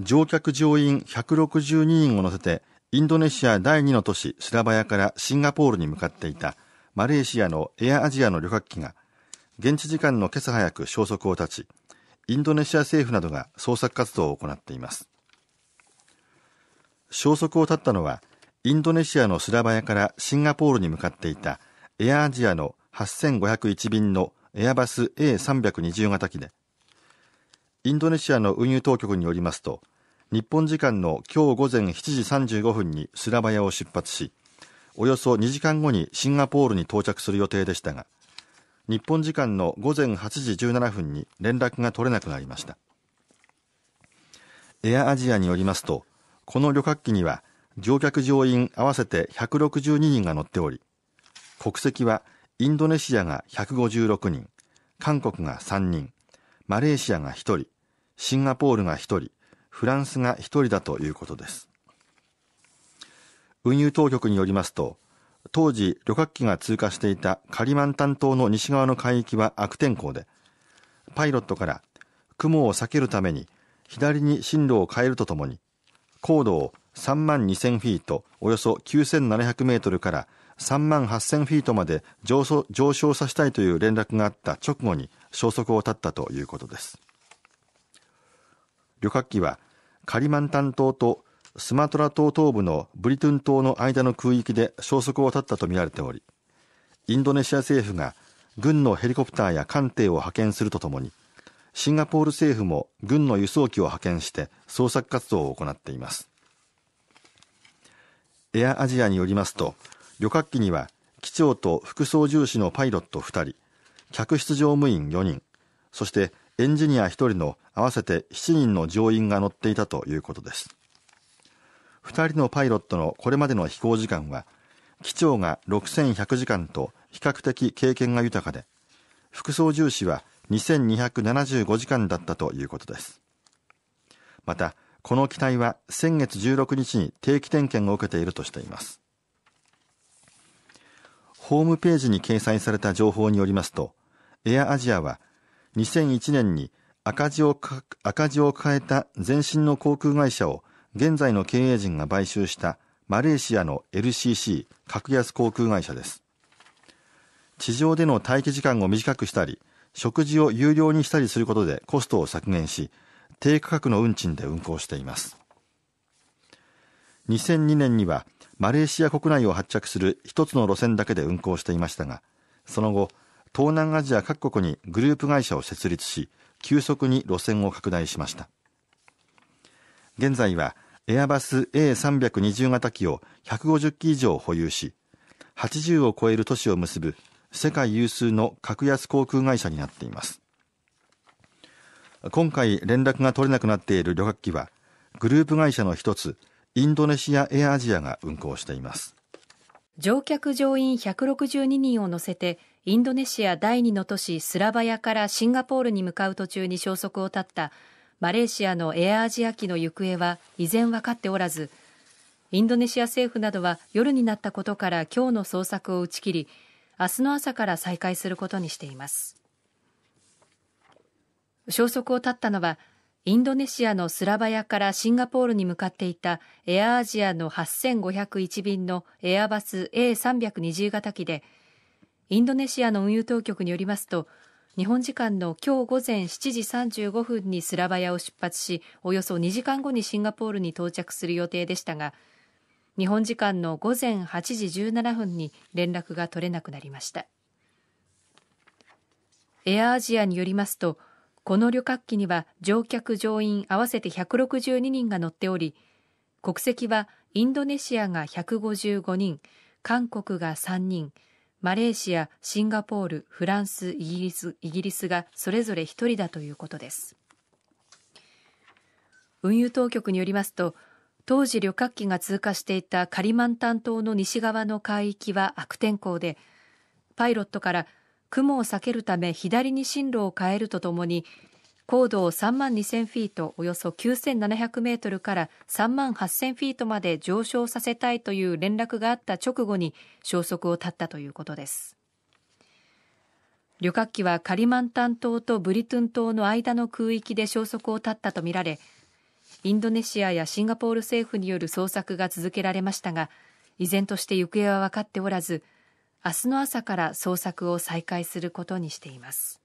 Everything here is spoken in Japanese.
乗客乗員162人を乗せてインドネシア第2の都市スラバヤからシンガポールに向かっていたマレーシアのエアアジアの旅客機が現地時間の今朝早く消息を絶ちインドネシア政府などが捜索活動を行っています消息を絶ったのはインドネシアのスラバヤからシンガポールに向かっていたエアアジアの8501便のエアバス A320 型機でインドネシアの運輸当局によりますと、日本時間の今日午前7時35分にスラバヤを出発し、およそ2時間後にシンガポールに到着する予定でしたが、日本時間の午前8時17分に連絡が取れなくなりました。エアアジアによりますと、この旅客機には乗客乗員合わせて162人が乗っており、国籍はインドネシアが156人、韓国が3人、マレーシアが1人、シンガポールが1人、フランスが1人だということです。運輸当局によりますと、当時旅客機が通過していたカリマンタン島の西側の海域は悪天候で、パイロットから雲を避けるために左に進路を変えるとともに、高度を3万2000フィート、およそ9700メートルから3万8000フィートまで上昇させたいという連絡があった直後に消息を絶ったということです旅客機はカリマンタン島とスマトラ島東部のブリトゥン島の間の空域で消息を絶ったとみられておりインドネシア政府が軍のヘリコプターや艦艇を派遣するとともにシンガポール政府も軍の輸送機を派遣して捜索活動を行っていますエアアジアによりますと旅客機には機長と副操縦士のパイロット2人客室乗務員4人、そしてエンジニア1人の合わせて7人の乗員が乗っていたということです。2人のパイロットのこれまでの飛行時間は、機長が6100時間と比較的経験が豊かで、副操縦士は2275時間だったということです。また、この機体は先月16日に定期点検を受けているとしています。ホームページに掲載された情報によりますと、エアアジアは2001年に赤字を赤字を変えた前身の航空会社を現在の経営陣が買収したマレーシアの LCC 格安航空会社です。地上での待機時間を短くしたり、食事を有料にしたりすることでコストを削減し、低価格の運賃で運航しています。2002年にはマレーシア国内を発着する一つの路線だけで運航していましたが、その後、東南アジア各国にグループ会社を設立し急速に路線を拡大しました現在はエアバス A320 型機を150機以上保有し80を超える都市を結ぶ世界有数の格安航空会社になっています今回連絡が取れなくなっている旅客機はグループ会社の一つインドネシアエアアジアが運航しています乗客乗員162人を乗せてインドネシア第2の都市スラバヤからシンガポールに向かう途中に消息を絶ったマレーシアのエアアジア機の行方は依然分かっておらずインドネシア政府などは夜になったことから今日の捜索を打ち切り明日の朝から再開することにしています消息を絶ったのはインドネシアのスラバヤからシンガポールに向かっていたエアアジアの8501便のエアバス A320 型機で、インドネシアの運輸当局によりますと、日本時間の今日午前7時35分にスラバヤを出発し、およそ2時間後にシンガポールに到着する予定でしたが、日本時間の午前8時17分に連絡が取れなくなりました。エアアジアによりますと、この旅客機には乗客乗員合わせて162人が乗っており国籍はインドネシアが155人韓国が3人マレーシアシンガポールフランスイギリスイギリスがそれぞれ一人だということです運輸当局によりますと当時旅客機が通過していたカリマンタン島の西側の海域は悪天候でパイロットから雲を避けるため左に進路を変えるとともに高度を3万2000フィートおよそ9700メートルから3万8000フィートまで上昇させたいという連絡があった直後に消息を絶ったということです旅客機はカリマンタン島とブリトゥン島の間の空域で消息を絶ったとみられインドネシアやシンガポール政府による捜索が続けられましたが依然として行方は分かっておらず明日の朝から捜索を再開することにしています